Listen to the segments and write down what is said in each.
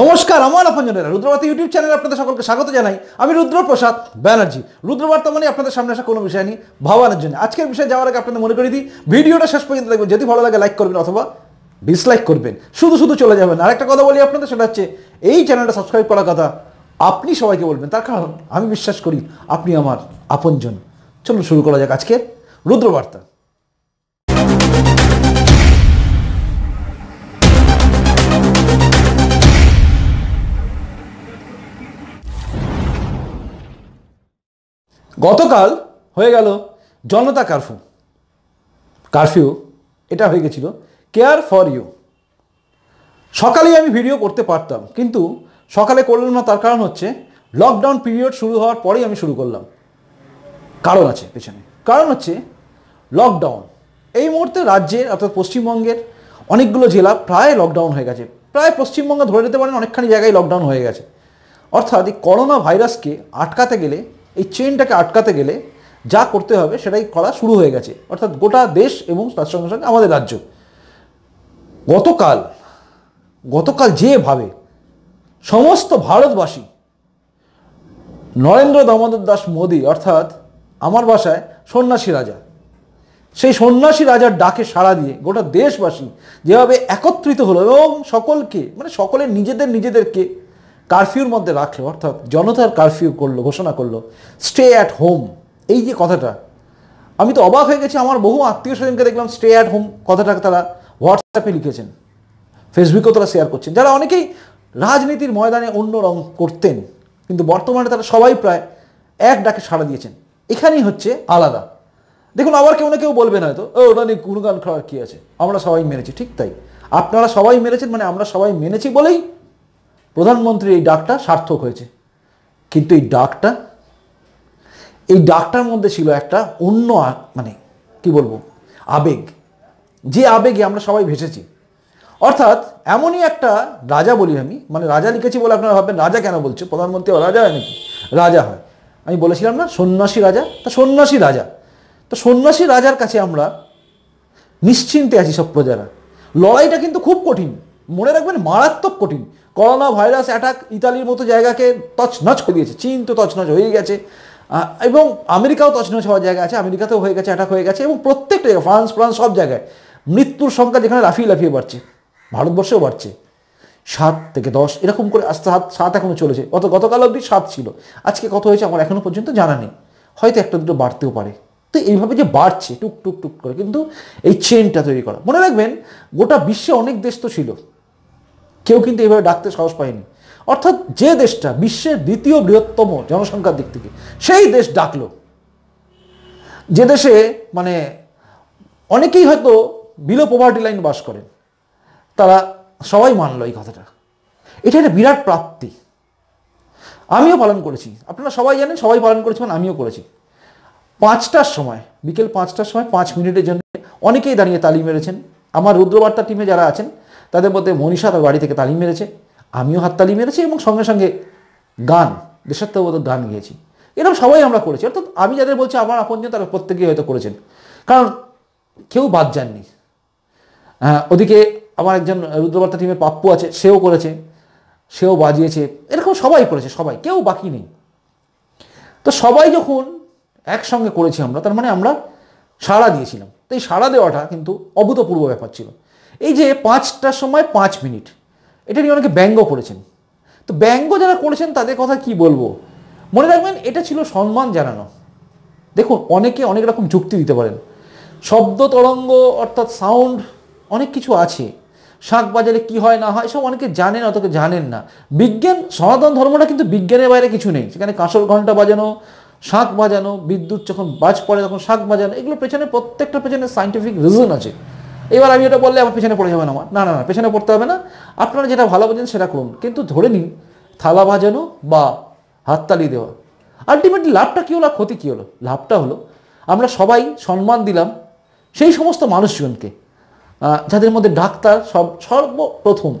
নমস্কার আমার আপনজনেরা রুদ্রবার্তা ইউটিউব চ্যানেলে আপনাদের সকলকে স্বাগত জানাই আমি রুদ্রপ্রসাদ ব্যানার্জি রুদ্রবার্তা মানে আপনাদের সামনে আসা কোনো বিষয় নিয়ে ভাবানোর জন্য আজকের বিষয়ে যাওয়ার আগে আপনাদের মনে করে দিই ভিডিওটা শেষ পর্যন্ত দেখবেন যদি ভালো লাগে লাইক করবেন অথবা ডিসলাইক করবেন শুধু শুধু চলে যাবেন আরেকটা কথা বলি আপনাদের সেটা হচ্ছে এই চ্যানেলটা সাবস্ক্রাইব করার কথা আপনি সবাইকে বলবেন তার কারণ আমি বিশ্বাস করি আপনি আমার আপনজন চলুন শুরু করা যাক আজকের রুদ্রবার্তা গতকাল হয়ে গেল জনতা কারফিউ কারফিউ এটা হয়ে গেছিল কেয়ার ফর ইউ সকালেই আমি ভিডিও করতে পারতাম কিন্তু সকালে করলাম না তার কারণ হচ্ছে লকডাউন পিরিয়ড শুরু হওয়ার পরেই আমি শুরু করলাম কারণ আছে পেছনে কারণ হচ্ছে লকডাউন এই মুহূর্তে রাজ্যের অর্থাৎ পশ্চিমবঙ্গের অনেকগুলো জেলা প্রায় লকডাউন হয়ে গেছে প্রায় পশ্চিমবঙ্গে ধরে নিতে পারেন অনেকখানি জায়গায় লকডাউন হয়ে গেছে অর্থাৎ এই করোনা ভাইরাসকে আটকাতে গেলে এই চেনটাকে আটকাতে গেলে যা করতে হবে সেটাই করা শুরু হয়ে গেছে অর্থাৎ গোটা দেশ এবং তার সঙ্গে সঙ্গে আমাদের রাজ্য গতকাল গতকাল যেভাবে সমস্ত ভারতবাসী নরেন্দ্র দামোদর দাস মোদী অর্থাৎ আমার বাসায় সন্ন্যাসী রাজা সেই সন্ন্যাসী রাজার ডাকে সাড়া দিয়ে গোটা দেশবাসী যেভাবে একত্রিত হলো এবং সকলকে মানে সকলের নিজেদের নিজেদেরকে কারফিউর মধ্যে রাখলো অর্থাৎ জনতার কারফিউ করলো ঘোষণা করলো স্টে অ্যাট হোম এই যে কথাটা আমি তো অবাক হয়ে গেছি আমার বহু আত্মীয় স্বজনকে দেখলাম স্টে অ্যাট হোম কথাটা তারা হোয়াটসঅ্যাপে লিখেছেন ফেসবুকেও তারা শেয়ার করছেন যারা অনেকেই রাজনীতির ময়দানে অন্য রং করতেন কিন্তু বর্তমানে তারা সবাই প্রায় এক ডাকে সাড়া দিয়েছেন এখানেই হচ্ছে আলাদা দেখুন আবার কেউ না কেউ না হয়তো ও ওটা নিয়ে গুণগান খাওয়ার কী আছে আমরা সবাই মেনেছি ঠিক তাই আপনারা সবাই মেনেছেন মানে আমরা সবাই মেনেছি বলেই প্রধানমন্ত্রীর এই ডাকটা সার্থক হয়েছে কিন্তু এই ডাকটা এই ডাকটার মধ্যে ছিল একটা অন্য মানে কি বলবো আবেগ যে আবেগে আমরা সবাই ভেসেছি অর্থাৎ এমনই একটা রাজা বলি আমি মানে রাজা লিখেছি বলে আপনারা ভাববেন রাজা কেন বলছো প্রধানমন্ত্রী রাজা হয় নাকি রাজা হয় আমি বলেছিলাম না সন্ন্যাসী রাজা তা সন্ন্যাসী রাজা তো সন্ন্যাসী রাজার কাছে আমরা নিশ্চিন্তে আছি সব প্রজারা লড়াইটা কিন্তু খুব কঠিন মনে রাখবেন মারাত্মক কঠিন করোনা ভাইরাস অ্যাটাক ইতালির মতো জায়গাকে তছনছ করে দিয়েছে চীন তো তছনছ হয়ে গেছে এবং আমেরিকাও তছনছ হওয়ার জায়গা আছে আমেরিকাতেও হয়ে গেছে অ্যাটাক হয়ে গেছে এবং প্রত্যেকটা জায়গায় ফ্রান্স ফ্রান্স সব জায়গায় মৃত্যুর সংখ্যা যেখানে লাফিয়ে লাফিয়ে বাড়ছে ভারতবর্ষেও বাড়ছে সাত থেকে দশ এরকম করে আস্তে সাত সাত এখনও চলেছে অত গতকাল অবধি সাত ছিল আজকে কত হয়েছে আমার এখনও পর্যন্ত জানা নেই হয়তো একটা দুটো বাড়তেও পারে তো এইভাবে যে বাড়ছে টুক টুক টুক করে কিন্তু এই চেনটা তৈরি করা মনে রাখবেন গোটা বিশ্বে অনেক দেশ তো ছিল কেউ কিন্তু এইভাবে ডাকতে সাহস পায়নি অর্থাৎ যে দেশটা বিশ্বের দ্বিতীয় বৃহত্তম জনসংখ্যার দিক থেকে সেই দেশ ডাকলো যে দেশে মানে অনেকেই হয়তো বিলো পোভার্টি লাইন বাস করেন তারা সবাই মানলো এই কথাটা এটা একটা বিরাট প্রাপ্তি আমিও পালন করেছি আপনারা সবাই জানেন সবাই পালন করেছি মানে আমিও করেছি পাঁচটার সময় বিকেল পাঁচটার সময় পাঁচ মিনিটের জন্য অনেকেই দাঁড়িয়ে তালি মেরেছেন আমার রুদ্রবার্তা টিমে যারা আছেন তাদের মধ্যে মনীষা তার বাড়ি থেকে তালি মেরেছে আমিও হাততালি মেরেছি এবং সঙ্গে সঙ্গে গান দেশাত্মবোধক গান গিয়েছি এরকম সবাই আমরা করেছি অর্থাৎ আমি যাদের বলছি আমার আপনজন তারা প্রত্যেকেই হয়তো করেছেন কারণ কেউ বাদ যাননি হ্যাঁ, ওদিকে আমার একজন রুদ্রবার্তা টিমের পাপ্পু আছে সেও করেছে সেও বাজিয়েছে এরকম সবাই করেছে সবাই কেউ বাকি নেই তো সবাই যখন একসঙ্গে করেছি আমরা তার মানে আমরা সাড়া দিয়েছিলাম তো এই সাড়া দেওয়াটা কিন্তু অভূতপূর্ব ব্যাপার ছিল এই যে পাঁচটার সময় পাঁচ মিনিট এটা নিয়ে অনেকে ব্যঙ্গ করেছেন তো ব্যঙ্গ যারা করেছেন তাদের কথা কি বলবো মনে রাখবেন এটা ছিল সম্মান জানানো দেখুন অনেকে অনেক রকম যুক্তি দিতে পারেন শব্দ তরঙ্গ অর্থাৎ সাউন্ড অনেক কিছু আছে শাঁখ বাজারে কী হয় না হয় সব অনেকে জানেন অতকে জানেন না বিজ্ঞান সনাতন ধর্মটা কিন্তু বিজ্ঞানের বাইরে কিছু নেই সেখানে কাঁসর ঘন্টা বাজানো শাঁখ বাজানো বিদ্যুৎ যখন বাজ পড়ে তখন শাঁখ বাজানো এগুলো পেছনে প্রত্যেকটা পেছনে সাইন্টিফিক রিজন আছে এবার আমি ওটা বললে আমার পেছনে পড়ে যাবেন আমার না না না পেছনে পড়তে হবে না আপনারা যেটা ভালো বোঝেন সেটা করুন কিন্তু ধরে নিন থালা ভাজানো বা হাততালি দেওয়া আলটিমেটলি লাভটা কী হলো ক্ষতি কী হলো লাভটা হলো আমরা সবাই সম্মান দিলাম সেই সমস্ত মানুষজনকে যাদের মধ্যে ডাক্তার সব সর্বপ্রথম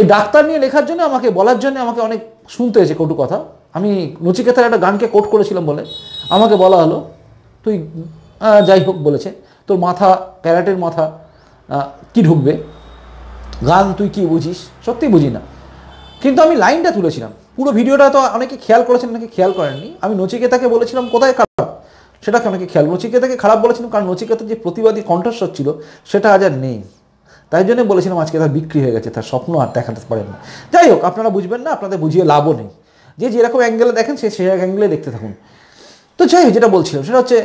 এই ডাক্তার নিয়ে লেখার জন্য আমাকে বলার জন্য আমাকে অনেক শুনতে হয়েছে কটু কথা আমি নচিকেতার একটা গানকে কোট করেছিলাম বলে আমাকে বলা হলো তুই যাই হোক বলেছে তো মাথা প্যারাটের মাথা কি ঢুকবে গান তুই কি বুঝিস সত্যি বুঝি না কিন্তু আমি লাইনটা তুলেছিলাম পুরো ভিডিওটা তো অনেকে খেয়াল করেছেন অনেকে খেয়াল করেননি আমি নচিকেতাকে বলেছিলাম কোথায় খারাপ সেটাকে অনেকে খেয়াল নচিকেতাকে খারাপ বলেছিলাম কারণ নচিকেতার যে প্রতিবাদী কণ্ঠস্বর ছিল সেটা আজ আর নেই তাই জন্য বলেছিলাম আজকে তার বিক্রি হয়ে গেছে তার স্বপ্ন আর দেখাতে পারেন না যাই হোক আপনারা বুঝবেন না আপনাদের বুঝিয়ে লাভও নেই যে যেরকম অ্যাঙ্গেলে দেখেন সে সেই অ্যাঙ্গেলে দেখতে থাকুন তো যাই হোক যেটা বলছিলাম সেটা হচ্ছে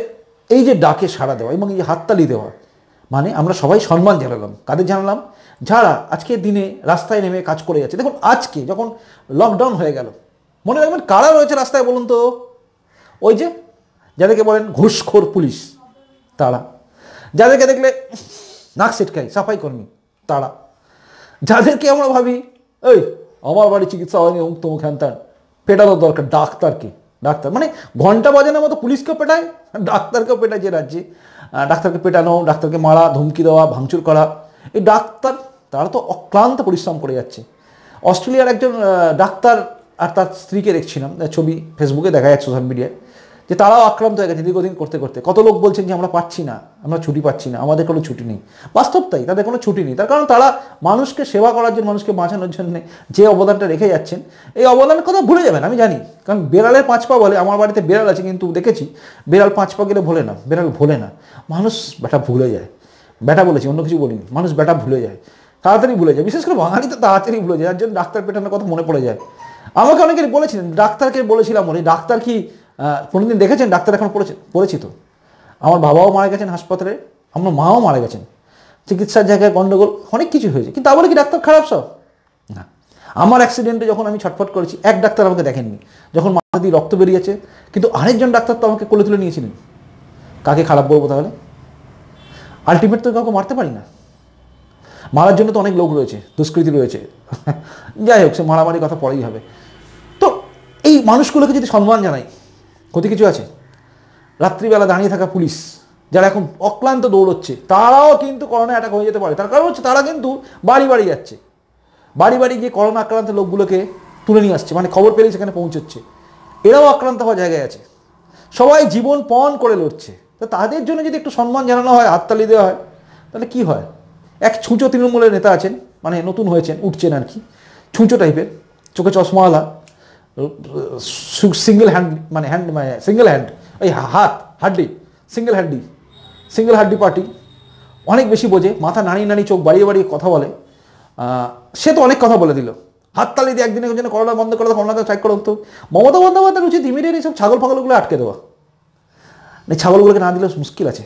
এই যে ডাকে সাড়া দেওয়া এবং এই হাততালি দেওয়া মানে আমরা সবাই সম্মান জানালাম কাদের জানালাম যারা আজকের দিনে রাস্তায় নেমে কাজ করে যাচ্ছে দেখুন আজকে যখন লকডাউন হয়ে গেল মনে রাখবেন কারা রয়েছে রাস্তায় বলুন তো ওই যে যাদেরকে বলেন ঘুষখোর পুলিশ তারা যাদেরকে দেখলে নাক সেটকাই সাফাই কর্মী তারা যাদেরকে আমরা ভাবি এই আমার বাড়ি চিকিৎসা হয়নি অমুক তমুক হ্যান পেটানোর দরকার ডাক্তারকে ডাক্তার মানে ঘন্টা বাজানোর মতো পুলিশকেও পেটায় ডাক্তারকেও পেটায় যে রাজ্যে ডাক্তারকে পেটানো ডাক্তারকে মারা ধমকি দেওয়া ভাঙচুর করা এই ডাক্তার তারা তো অক্লান্ত পরিশ্রম করে যাচ্ছে অস্ট্রেলিয়ার একজন ডাক্তার আর তার স্ত্রীকে দেখছিলাম ছবি ফেসবুকে দেখা যায় সোশ্যাল মিডিয়ায় যে তারাও আক্রান্ত হয়ে গেছে দীর্ঘদিন করতে করতে কত লোক বলছেন যে আমরা পাচ্ছি না আমরা ছুটি পাচ্ছি না আমাদের কোনো ছুটি নেই বাস্তব তাই তাদের কোনো ছুটি নেই তার কারণ তারা মানুষকে সেবা করার জন্য মানুষকে বাঁচানোর জন্য যে অবদানটা রেখে যাচ্ছেন এই অবদানের কথা ভুলে যাবেন আমি জানি কারণ বেড়ালের পাঁচ পা বলে আমার বাড়িতে বেড়াল আছে কিন্তু দেখেছি বেড়াল পাঁচ পা গেলে ভোলে না বেড়াল ভোলে না মানুষ ব্যাটা ভুলে যায় ব্যাটা বলেছি অন্য কিছু বলিনি মানুষ ব্যাটা ভুলে যায় তাড়াতাড়ি ভুলে যায় বিশেষ করে বাঙালি তো তাড়াতাড়ি ভুলে যায় যার জন্য ডাক্তার পেটানোর কথা মনে পড়ে যায় আমাকে অনেকে বলেছিলেন ডাক্তারকে বলেছিলাম মনে ডাক্তার কি কোনোদিন দেখেছেন ডাক্তার এখন পড়েছে তো আমার বাবাও মারা গেছেন হাসপাতালে আমার মাও মারা গেছেন চিকিৎসার জায়গায় গণ্ডগোল অনেক কিছু হয়েছে কিন্তু তা বলে কি ডাক্তার খারাপ সব না আমার অ্যাক্সিডেন্টে যখন আমি ছটফট করেছি এক ডাক্তার আমাকে দেখেননি যখন মাথা দিয়ে রক্ত বেরিয়েছে কিন্তু আরেকজন ডাক্তার তো আমাকে কোলে তুলে নিয়েছিলেন কাকে খারাপ বলবো তাহলে আলটিমেট তো কাউকে মারতে পারি না মারার জন্য তো অনেক লোক রয়েছে দুষ্কৃতি রয়েছে যাই হোক সে মারামারি কথা পরেই হবে তো এই মানুষগুলোকে যদি সম্মান জানাই ক্ষতি কিছু আছে রাত্রিবেলা দাঁড়িয়ে থাকা পুলিশ যারা এখন অক্লান্ত দৌড়চ্ছে তারাও কিন্তু করোনা অ্যাটাক হয়ে যেতে পারে তার কারণ হচ্ছে তারা কিন্তু বাড়ি বাড়ি যাচ্ছে বাড়ি বাড়ি গিয়ে করোনা আক্রান্ত লোকগুলোকে তুলে নিয়ে আসছে মানে খবর পেলে সেখানে পৌঁছচ্ছে এরাও আক্রান্ত হওয়ার জায়গায় আছে সবাই জীবন পণ করে লড়ছে তো তাদের জন্য যদি একটু সম্মান জানানো হয় হাততালি দেওয়া হয় তাহলে কি হয় এক ছুঁচো তৃণমূলের নেতা আছেন মানে নতুন হয়েছেন উঠছেন আর কি ছুঁচো টাইপের চোখে চশমাওয়ালা সিঙ্গেল হ্যান্ড মানে হ্যান্ড মানে সিঙ্গেল হ্যান্ড ওই হাত হাড্ডি সিঙ্গেল হাড্ডি সিঙ্গেল হাড্ডি পার্টি অনেক বেশি বোঝে মাথা নাড়িয়ে নাড়ি চোখ বাড়িয়ে বাড়িয়ে কথা বলে সে তো অনেক কথা বলে দিল হাততালি দিয়ে একদিনের জন্য করোনা বন্ধ করে করোনা ট্রাই করা করতো মমতা বন্দ্যোপাধ্যায়ের উচিত ইমিডিয়েট সব ছাগল ফাগলগুলো আটকে দেওয়া এই মানে ছাগলগুলোকে না দিলে মুশকিল আছে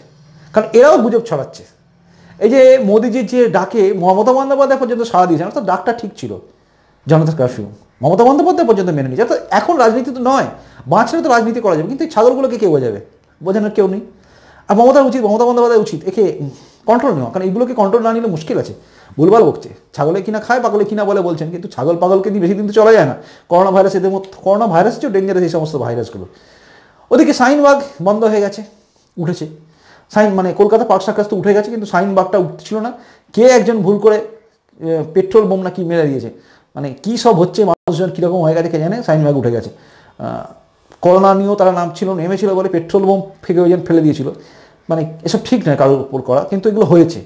কারণ এরাও গুজব ছড়াচ্ছে এই যে মোদিজির যে ডাকে মমতা বন্দ্যোপাধ্যায় পর্যন্ত সাড়া দিয়েছে তো ডাকটা ঠিক ছিল জনতা কারফিউ মমতা বন্দ্যোপাধ্যায় পর্যন্ত মেনে নিয়েছে তো এখন রাজনীতি তো নয় বাঁচলে তো রাজনীতি করা যাবে কিন্তু এই ছাগলগুলোকে কেউ বোঝাবে বোঝানোর কেউ নেই আর মমতার উচিত মমতা বন্দ্যোপাধ্যায় উচিত একে কন্ট্রোল নেওয়া কারণ এইগুলোকে কন্ট্রোল না নিলে মুশকিল আছে ভুলভাল বকছে ছাগলে কিনা খায় পাগলে কিনা বলে বলছেন কিন্তু ছাগল পাগলকে দিয়ে বেশি দিন তো চলা যায় না করোনা ভাইরাস এদের মধ্যে করোনা ভাইরাস চেয়েও ডেঞ্জারাস এই সমস্ত ভাইরাসগুলো ওদিকে সাইনবাগ বন্ধ হয়ে গেছে উঠেছে সাইন মানে কলকাতা পার্ক সার্কাস তো উঠে গেছে কিন্তু সাইনবাগটা উঠছিল না কে একজন ভুল করে পেট্রোল বোম নাকি মেরে দিয়েছে মানে কি সব হচ্ছে মানুষজন কীরকম হয়ে গেছে কে জানে সাইন ব্যাগ উঠে গেছে করোনা নিয়েও তারা নামছিল নেমেছিল বলে পেট্রোল বোম ফেঁকে ওজন ফেলে দিয়েছিল মানে এসব ঠিক নয় কারোর উপর করা কিন্তু এগুলো হয়েছে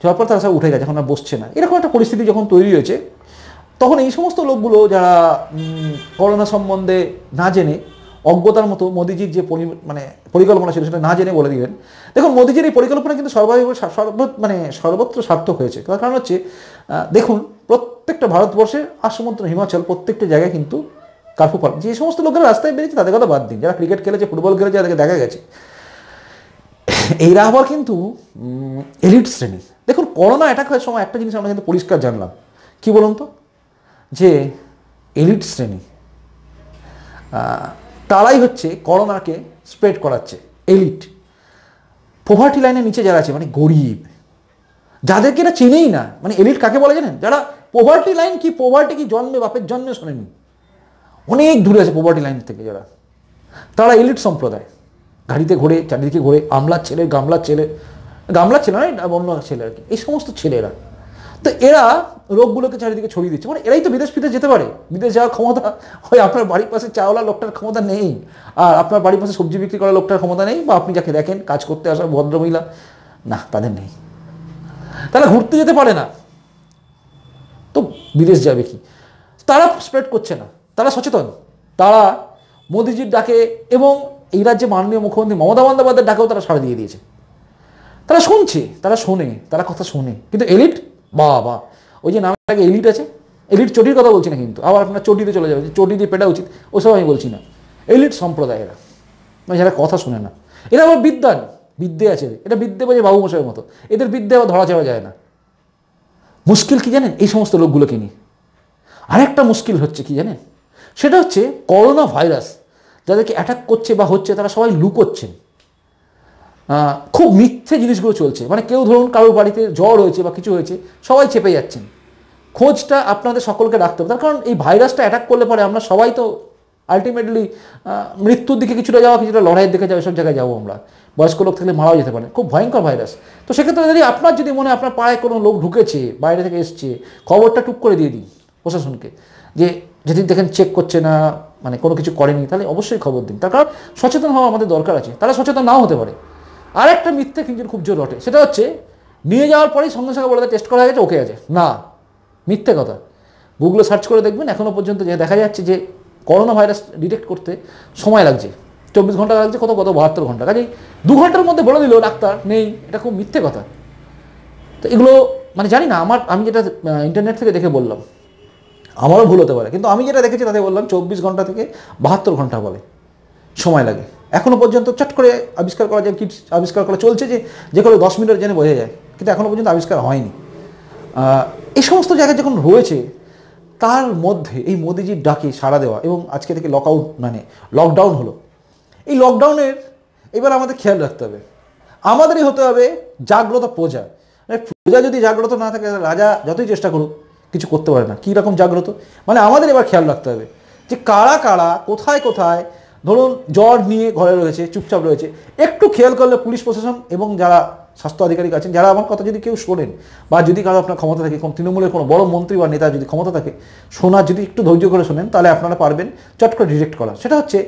যাওয়ার পর তারা সব উঠে গেছে এখন আর বসছে না এরকম একটা পরিস্থিতি যখন তৈরি হয়েছে তখন এই সমস্ত লোকগুলো যারা করোনা সম্বন্ধে না জেনে অজ্ঞতার মতো মোদিজির যে মানে পরিকল্পনা ছিল সেটা না জেনে বলে দিলেন দেখুন মোদিজির এই পরিকল্পনা কিন্তু সর্বাধিক সর্ব মানে সর্বত্র সার্থক হয়েছে তার কারণ হচ্ছে দেখুন প্রত্যেকটা ভারতবর্ষের আসমন্ত্র হিমাচল প্রত্যেকটা জায়গায় কিন্তু কার্ফু পালন যে সমস্ত লোকেরা রাস্তায় বেরিয়েছে তাদের কথা বাদ দিন যারা ক্রিকেট খেলেছে ফুটবল খেলেছে তাদেরকে দেখা গেছে এই রাহবার কিন্তু এলিট শ্রেণী দেখুন করোনা অ্যাটাক হওয়ার সময় একটা জিনিস আমরা কিন্তু পরিষ্কার জানলাম কি বলুন তো যে এলিট শ্রেণী তারাই হচ্ছে করোনাকে স্প্রেড করাচ্ছে এলিট পোভার্টি লাইনের নিচে যারা আছে মানে গরিব যাদেরকে এটা চেনেই না মানে এলিট কাকে বলে জানেন যারা পোভার্টি লাইন কি পোভার্টি কি জন্মে বাপের জন্মে শোনেনি অনেক দূরে আছে পোভার্টি লাইন থেকে যারা তারা এলিট সম্প্রদায় গাড়িতে ঘোরে চারিদিকে ঘোরে আমলার ছেলে গামলার ছেলে গামলার ছেলে না অন্য ছেলে আর কি এই সমস্ত ছেলেরা তো এরা রোগগুলোকে চারিদিকে ছড়িয়ে দিচ্ছে মানে এরাই তো বিদেশ ফিদেশ যেতে পারে বিদেশ যাওয়ার ক্ষমতা হয় আপনার বাড়ির পাশে চাওলা লোকটার ক্ষমতা নেই আর আপনার বাড়ির পাশে সবজি বিক্রি করার লোকটার ক্ষমতা নেই বা আপনি যাকে দেখেন কাজ করতে আসা ভদ্রমহিলা না তাদের নেই তারা ঘুরতে যেতে পারে না তো বিদেশ যাবে কি তারা স্প্রেড করছে না তারা সচেতন তারা মোদিজির ডাকে এবং এই রাজ্যে মাননীয় মুখ্যমন্ত্রী মমতা বন্দ্যোপাধ্যায়ের ডাকেও তারা সাড়া দিয়ে দিয়েছে তারা শুনছে তারা শোনে তারা কথা শোনে কিন্তু এলিট বাবা ওই যে নামের আগে এলিট আছে এলিট চটির কথা বলছি না কিন্তু আবার আপনার চটিতে চলে যাবে চটি দিয়ে পেটা উচিত ওসব আমি বলছি না এলিট সম্প্রদায় এরা মানে যারা কথা শোনে না এরা আবার বিদ্যান বিদ্যে আছে এটা বিদ্যে বাজে বাবুমশাইয়ের মতো এদের বিদ্যে আবার ধরা যাওয়া যায় না মুশকিল কি জানেন এই সমস্ত লোকগুলোকে নিয়ে আরেকটা মুশকিল হচ্ছে কি জানেন সেটা হচ্ছে করোনা ভাইরাস যাদেরকে অ্যাটাক করছে বা হচ্ছে তারা সবাই লুকোচ্ছেন খুব মিথ্যে জিনিসগুলো চলছে মানে কেউ ধরুন কারোর বাড়িতে জ্বর হয়েছে বা কিছু হয়েছে সবাই চেপে যাচ্ছেন খোঁজটা আপনাদের সকলকে রাখতে হবে তার কারণ এই ভাইরাসটা অ্যাটাক করলে পরে আমরা সবাই তো আলটিমেটলি মৃত্যুর দিকে কিছুটা যাওয়া কিছুটা লড়াইয়ের দিকে যাওয়া এসব জায়গায় যাবো আমরা বয়স্ক লোক থাকলে মারাও যেতে পারে খুব ভয়ঙ্কর ভাইরাস তো সেক্ষেত্রে যদি আপনার যদি মনে আপনার পাড়ায় কোনো লোক ঢুকেছে বাইরে থেকে এসছে খবরটা টুক করে দিয়ে দিন প্রশাসনকে যে যদি দেখেন চেক করছে না মানে কোনো কিছু করেনি তাহলে অবশ্যই খবর দিন তার কারণ সচেতন হওয়া আমাদের দরকার আছে তারা সচেতন নাও হতে পারে আর একটা মিথ্যে কিন্তু খুব জোর ওঠে সেটা হচ্ছে নিয়ে যাওয়ার পরেই সঙ্গে সঙ্গে বলে টেস্ট করা গেছে ওকে আছে না মিথ্যে কথা গুগলে সার্চ করে দেখবেন এখনও পর্যন্ত যে দেখা যাচ্ছে যে করোনা ভাইরাস ডিটেক্ট করতে সময় লাগছে চব্বিশ ঘন্টা লাগছে কত কত বাহাত্তর ঘন্টা কাজেই দু ঘন্টার মধ্যে বলে দিল ডাক্তার নেই এটা খুব মিথ্যে কথা তো এগুলো মানে জানি না আমার আমি যেটা ইন্টারনেট থেকে দেখে বললাম আমারও ভুল হতে পারে কিন্তু আমি যেটা দেখেছি তাতে বললাম চব্বিশ ঘন্টা থেকে বাহাত্তর ঘন্টা বলে সময় লাগে এখনও পর্যন্ত চট করে আবিষ্কার করা যায় কিট আবিষ্কার করা চলছে যে যে কোনো দশ মিনিটের জেনে বোঝা যায় কিন্তু এখনও পর্যন্ত আবিষ্কার হয়নি এই সমস্ত জায়গায় যখন রয়েছে তার মধ্যে এই মোদিজির ডাকে সাড়া দেওয়া এবং আজকে থেকে লকআউট মানে লকডাউন হলো এই লকডাউনের এবার আমাদের খেয়াল রাখতে হবে আমাদেরই হতে হবে জাগ্রত প্রজা মানে প্রজা যদি জাগ্রত না থাকে রাজা যতই চেষ্টা করুক কিছু করতে পারে না কীরকম জাগ্রত মানে আমাদের এবার খেয়াল রাখতে হবে যে কারা কারা কোথায় কোথায় ধরুন জ্বর নিয়ে ঘরে রয়েছে চুপচাপ রয়েছে একটু খেয়াল করলে পুলিশ প্রশাসন এবং যারা স্বাস্থ্য আধিকারিক আছেন যারা আমার কথা যদি কেউ শোনেন বা যদি কারো আপনার ক্ষমতা থাকে কোনো তৃণমূলের কোনো বড় মন্ত্রী বা নেতা যদি ক্ষমতা থাকে শোনা যদি একটু ধৈর্য করে শোনেন তাহলে আপনারা পারবেন চট করে ডিরেক্ট করা সেটা হচ্ছে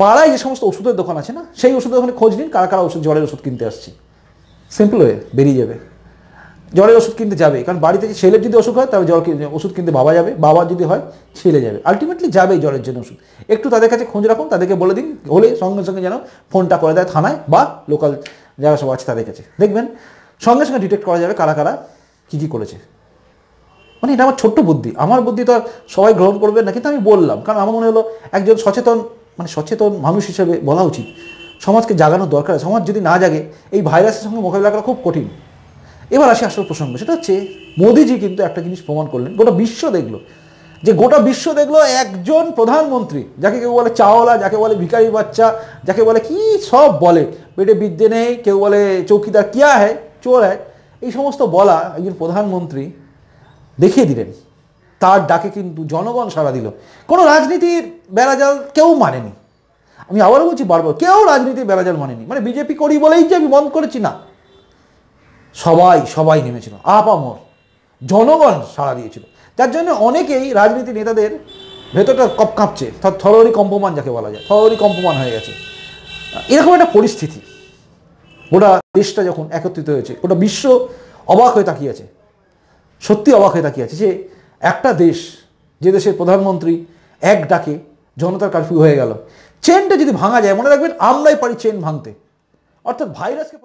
পাড়ায় যে সমস্ত ওষুধের দোকান আছে না সেই ওষুধের দোকানে খোঁজ নিন কারা কারা ওষুধ জ্বরের ওষুধ কিনতে আসছে সিম্পল হয়ে বেরিয়ে যাবে জ্বরের ওষুধ কিনতে যাবে কারণ বাড়িতে যে ছেলের যদি অসুখ হয় তবে জ্বর ওষুধ কিনতে বাবা যাবে বাবা যদি হয় ছেলে যাবে আলটিমেটলি যাবেই জ্বরের জন্য ওষুধ একটু তাদের কাছে খোঁজ রাখুন তাদেরকে বলে দিন হলে সঙ্গে সঙ্গে যেন ফোনটা করে দেয় থানায় বা লোকাল যারা সব আছে তাদের কাছে দেখবেন সঙ্গে সঙ্গে ডিটেক্ট করা যাবে কারা কারা কী কী করেছে মানে এটা আমার ছোট্ট বুদ্ধি আমার বুদ্ধি তো সবাই গ্রহণ করবে না কিন্তু আমি বললাম কারণ আমার মনে হলো একজন সচেতন মানে সচেতন মানুষ হিসেবে বলা উচিত সমাজকে জাগানোর দরকার সমাজ যদি না জাগে এই ভাইরাসের সঙ্গে মোকাবিলা করা খুব কঠিন এবার আসি আসল প্রসঙ্গ সেটা হচ্ছে মোদিজি কিন্তু একটা জিনিস প্রমাণ করলেন গোটা বিশ্ব দেখলো যে গোটা বিশ্ব দেখলো একজন প্রধানমন্ত্রী যাকে কেউ বলে চাওলা যাকে বলে ভিকারি বাচ্চা যাকে বলে কি সব বলে পেটে বিদ্যে নেই কেউ বলে চৌকিদার কিয়া হ্যায় চোর হ্যায় এই সমস্ত বলা একজন প্রধানমন্ত্রী দেখিয়ে দিলেন তার ডাকে কিন্তু জনগণ সাড়া দিল কোনো রাজনীতির বেড়াজাল কেউ মানেনি আমি আবারও বলছি বারবার কেউ রাজনীতির বেড়াজাল মানেনি মানে বিজেপি করি বলেই যে আমি বন্ধ করেছি না সবাই সবাই নেমেছিল আপামর জনগণ সাড়া দিয়েছিল যার জন্য অনেকেই রাজনীতি নেতাদের ভেতরটা কপ কাঁপছে তার থরোরি কম্পমান যাকে বলা যায় থরোরি কম্পমান হয়ে গেছে এরকম একটা পরিস্থিতি গোটা দেশটা যখন একত্রিত হয়েছে ওটা বিশ্ব অবাক হয়ে তাকিয়েছে সত্যি অবাক হয়ে তাকিয়েছে যে একটা দেশ যে দেশের প্রধানমন্ত্রী এক ডাকে জনতার কারফিউ হয়ে গেল চেনটা যদি ভাঙা যায় মনে রাখবেন আমরাই পারি চেন ভাঙতে অর্থাৎ ভাইরাসকে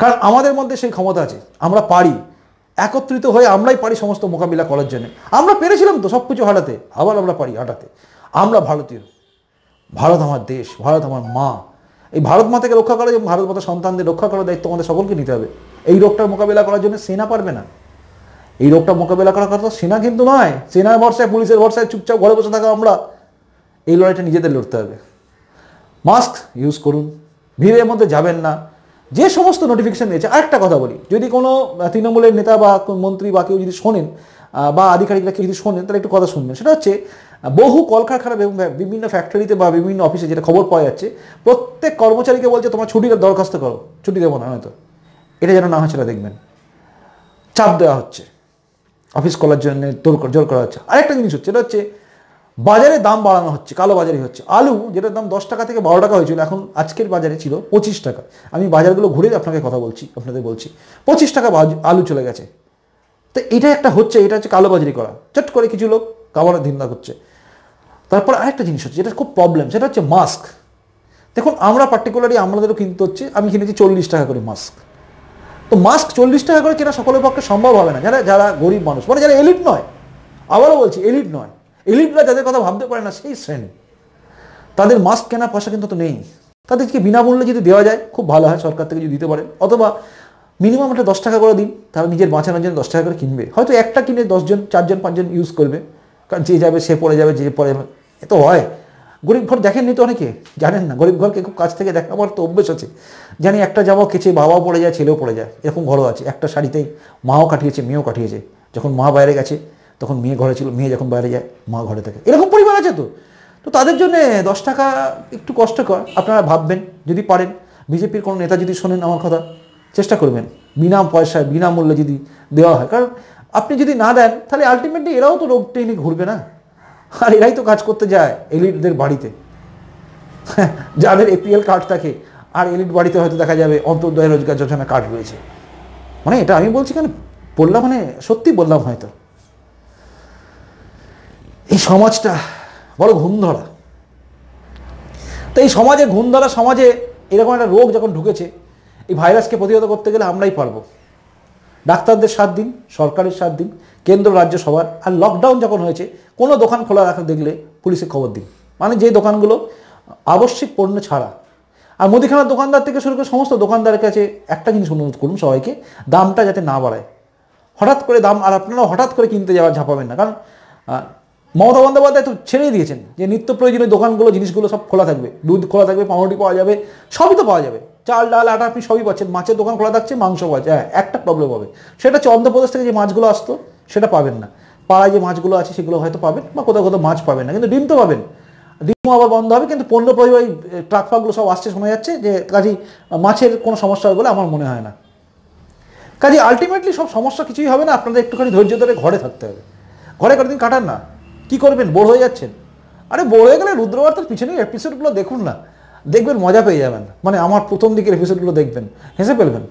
কারণ আমাদের মধ্যে সেই ক্ষমতা আছে আমরা পারি একত্রিত হয়ে আমরাই পারি সমস্ত মোকাবিলা করার জন্য আমরা পেরেছিলাম তো সব কিছু হারাতে আবার আমরা পারি হাঁটাতে আমরা ভারতীয় ভারত আমার দেশ ভারত আমার মা এই ভারত মাতাকে রক্ষা করা ভারত মাতা সন্তানদের রক্ষা করার দায়িত্ব আমাদের সকলকে নিতে হবে এই রোগটার মোকাবিলা করার জন্য সেনা পারবে না এই রোগটা মোকাবিলা করার কথা সেনা কিন্তু নয় সেনার ভরসায় পুলিশের ভরসায় চুপচাপ ঘরে বসে থাকা আমরা এই লড়াইটা নিজেদের লড়তে হবে মাস্ক ইউজ করুন ভিড়ের মধ্যে যাবেন না যে সমস্ত নোটিফিকেশান রয়েছে আরেকটা কথা বলি যদি কোনো তৃণমূলের নেতা বা মন্ত্রী বা কেউ যদি শোনেন বা আধিকারিকরা কেউ যদি শোনেন তাহলে একটু কথা শুনবেন সেটা হচ্ছে বহু কলকারখানা বিভিন্ন ফ্যাক্টরিতে বা বিভিন্ন অফিসে যেটা খবর পাওয়া যাচ্ছে প্রত্যেক কর্মচারীকে বলছে তোমার ছুটিটা দরখাস্ত করো ছুটি দেবো না হয়তো এটা যেন না হয় সেটা দেখবেন চাপ দেওয়া হচ্ছে অফিস খোলার জন্য জোর করা হচ্ছে আরেকটা জিনিস হচ্ছে এটা হচ্ছে বাজারে দাম বাড়ানো হচ্ছে কালো বাজারে হচ্ছে আলু যেটার দাম দশ টাকা থেকে বারো টাকা হয়েছিল এখন আজকের বাজারে ছিল পঁচিশ টাকা আমি বাজারগুলো ঘুরে আপনাকে কথা বলছি আপনাদের বলছি পঁচিশ টাকা আলু চলে গেছে তো এটা একটা হচ্ছে এটা হচ্ছে কালোবাজারি করা চট করে কিছু লোক কামানোর ধিন্দা করছে তারপর আরেকটা জিনিস হচ্ছে যেটা খুব প্রবলেম সেটা হচ্ছে মাস্ক দেখুন আমরা পার্টিকুলারলি আমাদেরও কিনতে হচ্ছে আমি কিনেছি চল্লিশ টাকা করে মাস্ক তো মাস্ক চল্লিশ টাকা করে কেনা সকলের পক্ষে সম্ভব হবে না যারা যারা গরিব মানুষ মানে যারা এলিট নয় আবারও বলছি এলিট নয় এলিটরা যাদের কথা ভাবতে পারে না সেই শ্রেণী তাদের মাস্ক কেনা পয়সা কিন্তু তো নেই তাদেরকে বিনামূল্যে যদি দেওয়া যায় খুব ভালো হয় সরকার থেকে যদি দিতে পারেন অথবা মিনিমাম একটা দশ টাকা করে দিন তারা নিজের বাঁচানোর জন্য দশ টাকা করে কিনবে হয়তো একটা কিনে দশজন চারজন পাঁচজন ইউজ করবে কারণ যে যাবে সে পরে যাবে যে পরে যাবে এ তো হয় গরিব ঘর দেখেননি তো অনেকে জানেন না গরিব ঘরকে খুব কাছ থেকে দেখা আমার তো অভ্যেস আছে জানি একটা জামা কেচে বাবাও পড়ে যায় ছেলেও পড়ে যায় এরকম ঘরও আছে একটা শাড়িতেই মাও কাটিয়েছে মেয়েও কাটিয়েছে যখন মা বাইরে গেছে তখন মেয়ে ঘরে ছিল মেয়ে যখন বাইরে যায় মা ঘরে থাকে এরকম পরিবার আছে তো তো তাদের জন্য দশ টাকা একটু কষ্টকর আপনারা ভাববেন যদি পারেন বিজেপির কোনো নেতা যদি শোনেন আমার কথা চেষ্টা করবেন বিনা পয়সায় বিনামূল্যে যদি দেওয়া হয় কারণ আপনি যদি না দেন তাহলে আলটিমেটলি এরাও তো রোগ টেনে ঘুরবে না আর এরাই তো কাজ করতে যায় এলিটদের বাড়িতে যাদের এপিএল কার্ড থাকে আর এলিট বাড়িতে হয়তো দেখা যাবে অন্তর্দয় রোজগার যোজনা কার্ড রয়েছে মানে এটা আমি বলছি কেন বললাম মানে সত্যি বললাম হয়তো এই সমাজটা বড় ঘুমধরা তো এই সমাজে ঘুমধরা সমাজে এরকম একটা রোগ যখন ঢুকেছে এই ভাইরাসকে প্রতিহত করতে গেলে আমরাই পারবো ডাক্তারদের সাত দিন সরকারের সাত দিন কেন্দ্র রাজ্য সবার আর লকডাউন যখন হয়েছে কোনো দোকান খোলা রাখা দেখলে পুলিশে খবর দিন মানে যে দোকানগুলো আবশ্যিক পণ্য ছাড়া আর মুদিখানার দোকানদার থেকে শুরু করে সমস্ত দোকানদারের কাছে একটা জিনিস অনুরোধ করুন সবাইকে দামটা যাতে না বাড়ায় হঠাৎ করে দাম আর আপনারা হঠাৎ করে কিনতে যাওয়া ঝাঁপাবেন না কারণ মমতা বন্দ্যোপাধ্যায় তো ছেড়েই দিয়েছেন যে নিত্য প্রয়োজনীয় দোকানগুলো জিনিসগুলো সব খোলা থাকবে দুধ খোলা থাকবে পাউরুটি পাওয়া যাবে সবই তো পাওয়া যাবে চাল ডাল আটা আপনি সবই পাচ্ছেন মাছের দোকান খোলা থাকছে মাংস পাওয়া যায় হ্যাঁ একটা প্রবলেম হবে সেটা হচ্ছে অন্ধ্রপ্রদেশ থেকে যে মাছগুলো আসতো সেটা পাবেন না পাড়ায় যে মাছগুলো আছে সেগুলো হয়তো পাবেন বা কোথাও কোথাও মাছ পাবেন না কিন্তু ডিম তো পাবেন ডিম আবার বন্ধ হবে কিন্তু পণ্য পরিবাহী ট্রাক ফাকগুলো সব আসছে শোনা যাচ্ছে যে কাজেই মাছের কোনো সমস্যা হবে বলে আমার মনে হয় না কাজে আলটিমেটলি সব সমস্যা কিছুই হবে না আপনাদের একটুখানি ধৈর্য ধরে ঘরে থাকতে হবে ঘরে কতদিন কাটান না কি করবেন বোর হয়ে যাচ্ছেন আরে বোর হয়ে গেলে রুদ্রবার্তার পিছনের এপিসোডগুলো দেখুন না দেখবেন মজা পেয়ে যাবেন মানে আমার প্রথম দিকের এপিসোডগুলো দেখবেন হেসে ফেলবেন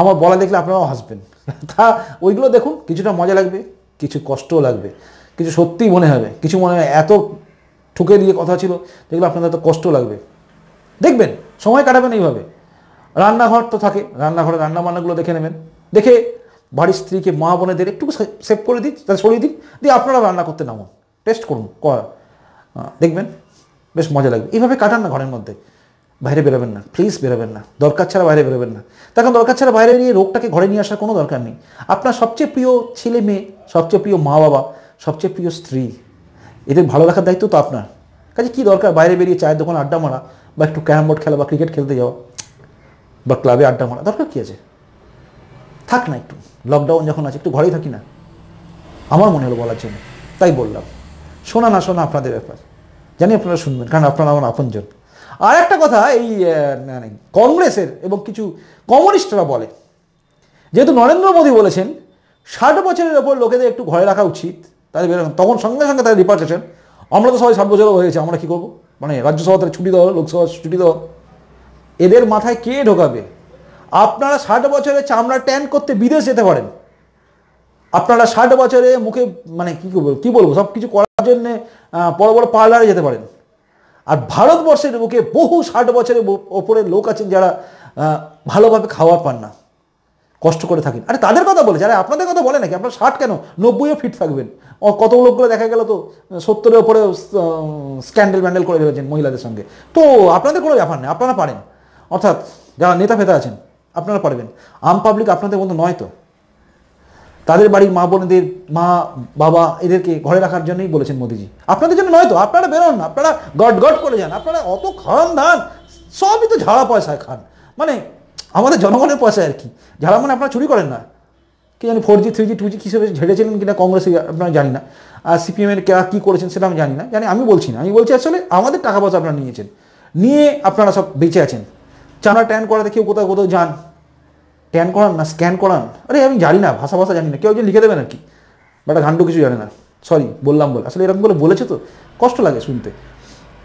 আমার বলা দেখলে আপনারাও হাসবেন তা ওইগুলো দেখুন কিছুটা মজা লাগবে কিছু কষ্টও লাগবে কিছু সত্যিই মনে হবে কিছু মনে হয় এত ঠুকে দিয়ে কথা ছিল যেগুলো আপনাদের এত কষ্ট লাগবে দেখবেন সময় কাটাবেন এইভাবে রান্নাঘর তো থাকে রান্নাঘরে রান্না বান্নাগুলো দেখে নেবেন দেখে বাড়ির স্ত্রীকে মা বোনেদের একটু সেভ করে দিন তাদের সরিয়ে দিন দিয়ে আপনারা রান্না করতে নামুন টেস্ট করুন দেখবেন বেশ মজা লাগবে এইভাবে কাটান না ঘরের মধ্যে বাইরে বেরোবেন না প্লিজ বেরোবেন না দরকার ছাড়া বাইরে বেরোবেন না তখন দরকার ছাড়া বাইরে নিয়ে রোগটাকে ঘরে নিয়ে আসার কোনো দরকার নেই আপনার সবচেয়ে প্রিয় ছেলে মেয়ে সবচেয়ে প্রিয় মা বাবা সবচেয়ে প্রিয় স্ত্রী এদের ভালো রাখার দায়িত্ব তো আপনার কাজে কি দরকার বাইরে বেরিয়ে চায়ের দোকান আড্ডা মারা বা একটু ক্যারাম বোর্ড খেলা বা ক্রিকেট খেলতে যাওয়া বা ক্লাবে আড্ডা মারা দরকার কী আছে থাক না একটু লকডাউন যখন আছে একটু ঘরেই থাকি না আমার মনে হলো বলার জন্য তাই বললাম শোনা না শোনা আপনাদের ব্যাপার জানি আপনারা শুনবেন কারণ আপনারা আমার আপনজন আর একটা কথা এই মানে কংগ্রেসের এবং কিছু কমিউনিস্টরা বলে যেহেতু নরেন্দ্র মোদী বলেছেন ষাট বছরের ওপর লোকেদের একটু ঘরে রাখা উচিত তাদের বেরোনো তখন সঙ্গে সঙ্গে তাদের রিপার্কেশন আমরা তো সবাই ষাট বছরও হয়েছে আমরা কী করবো মানে রাজ্যসভা তাদের ছুটি দেওয়া লোকসভা ছুটি দেওয়া এদের মাথায় কে ঢোকাবে আপনারা ষাট বছরের চামড়া ট্যান করতে বিদেশ যেতে পারেন আপনারা ষাট বছরে মুখে মানে কী কী বলবো সব কিছু করার জন্যে বড় বড় পার্লারে যেতে পারেন আর ভারতবর্ষের মুখে বহু ষাট বছরের ওপরে লোক আছেন যারা ভালোভাবে খাওয়া পান না কষ্ট করে থাকেন আরে তাদের কথা বলে যারা আপনাদের কথা বলে নাকি আপনার ষাট কেন নব্বইও ফিট থাকবেন কত লোকগুলো দেখা গেল তো সত্তরের ওপরে স্ক্যান্ডেল ব্যান্ডেল করে ফেলেছেন মহিলাদের সঙ্গে তো আপনাদের কোনো ব্যাপার নেই আপনারা পারেন অর্থাৎ যারা নেতা ফেতা আছেন আপনারা পারবেন আম পাবলিক আপনাদের মতো নয় তো তাদের বাড়ির মা বোনদের মা বাবা এদেরকে ঘরে রাখার জন্যই বলেছেন মোদিজি আপনাদের জন্য নয় তো আপনারা বেরোন আপনারা গট গট করে যান আপনারা অত খান ধান সবই তো ঝাড়া পয়সায় খান মানে আমাদের জনগণের পয়সায় আর কি ঝাড়া মানে আপনারা চুরি করেন না কি জানি four G three G two G কী ঝেড়েছিলেন কিনা কংগ্রেসে আপনারা জানি না আর সিপিএমের কে কী করেছেন সেটা আমি জানি না জানি আমি বলছি না আমি বলছি আসলে আমাদের টাকা পয়সা আপনারা নিয়েছেন নিয়ে আপনারা সব বেঁচে আছেন চানা ট্যান করাতে কেউ কোথাও কোথাও যান ট্যান করান না স্ক্যান করান আরে আমি জানি না ভাষা ভাষা জানি না কেউ যে লিখে দেবে কি বাটা ঘান্টু কিছু জানে না সরি বললাম বলে আসলে এরকম বলে বলেছে তো কষ্ট লাগে শুনতে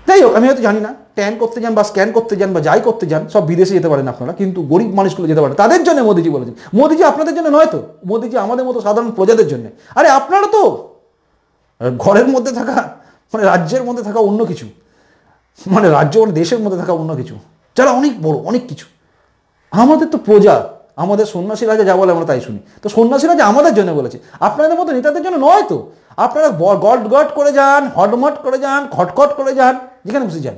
যাই হোক আমি হয়তো জানি না ট্যান করতে যান বা স্ক্যান করতে যান বা যাই করতে যান সব বিদেশে যেতে পারেন আপনারা কিন্তু গরিব মানুষগুলো যেতে পারেন তাদের জন্য মোদিজি বলেছেন মোদিজি আপনাদের জন্য নয় তো মোদিজি আমাদের মতো সাধারণ প্রজাদের জন্য আরে আপনারা তো ঘরের মধ্যে থাকা মানে রাজ্যের মধ্যে থাকা অন্য কিছু মানে রাজ্য মানে দেশের মধ্যে থাকা অন্য কিছু যারা অনেক বড় অনেক কিছু আমাদের তো প্রজা আমাদের সন্ন্যাসীরা যা বলে আমরা তাই শুনি তো সন্ন্যাসীরা যে আমাদের জন্য বলেছে আপনাদের মতো নেতাদের জন্য নয় তো আপনারা গট গট করে যান হটমট করে যান খটখট করে যান যেখানে খুশি যান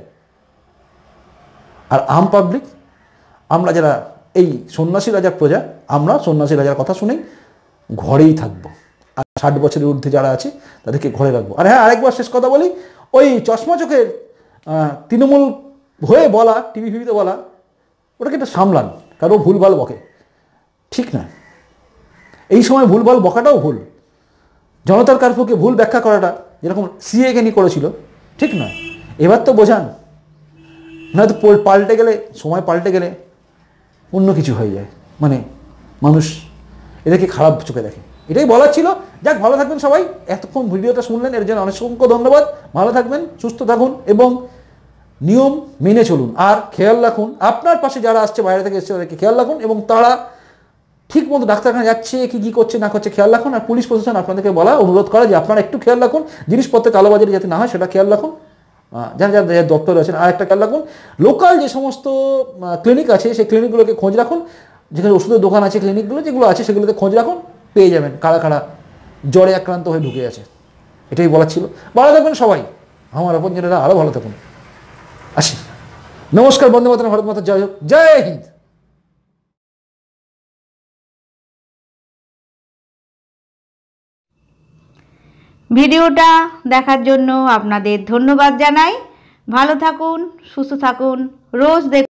আর আম পাবলিক আমরা যারা এই সন্ন্যাসী রাজার প্রজা আমরা সন্ন্যাসী রাজার কথা শুনেই ঘরেই থাকবো আর ষাট বছরের ঊর্ধ্বে যারা আছে তাদেরকে ঘরে রাখবো আর হ্যাঁ আরেকবার শেষ কথা বলি ওই চশমা চোখের তৃণমূল হয়ে বলা টিভি ফিভিতে বলা ওটাকে একটু সামলান কারো ভুলভাল বকে ঠিক না এই সময় ভুল বল বকাটাও ভুল জনতার কার্ফুকে ভুল ব্যাখ্যা করাটা যেরকম সিএকে নিয়ে করেছিল ঠিক না এবার তো বোঝান নয়তো পাল্টে গেলে সময় পাল্টে গেলে অন্য কিছু হয়ে যায় মানে মানুষ এদেরকে খারাপ চোখে দেখে এটাই বলার ছিল যাক ভালো থাকবেন সবাই এতক্ষণ ভিডিওটা শুনলেন এর জন্য অসংখ্য ধন্যবাদ ভালো থাকবেন সুস্থ থাকুন এবং নিয়ম মেনে চলুন আর খেয়াল রাখুন আপনার পাশে যারা আসছে বাইরে থেকে এসছে তাদেরকে খেয়াল রাখুন এবং তারা ঠিক মতো ডাক্তারখানা যাচ্ছে কি কী করছে না করছে খেয়াল রাখুন আর পুলিশ প্রশাসন আপনাদেরকে বলা অনুরোধ করা যে আপনারা একটু খেয়াল রাখুন জিনিসপত্রে কালোবাজারে যাতে না হয় সেটা খেয়াল রাখুন যারা যারা দপ্তর রয়েছেন আর একটা খেয়াল রাখুন লোকাল যে সমস্ত ক্লিনিক আছে সেই ক্লিনিকগুলোকে খোঁজ রাখুন যেখানে ওষুধের দোকান আছে ক্লিনিকগুলো যেগুলো আছে সেগুলোতে খোঁজ রাখুন পেয়ে যাবেন কারা কারা জ্বরে আক্রান্ত হয়ে ঢুকে আছে এটাই বলার ছিল ভালো থাকবেন সবাই আমার আপনজনেরা আরও ভালো থাকুন আসি নমস্কার বন্দে ভারত মাতা জয় হোক জয় হিন্দ ভিডিওটা দেখার জন্য আপনাদের ধন্যবাদ জানাই ভালো থাকুন সুস্থ থাকুন রোজ দেখ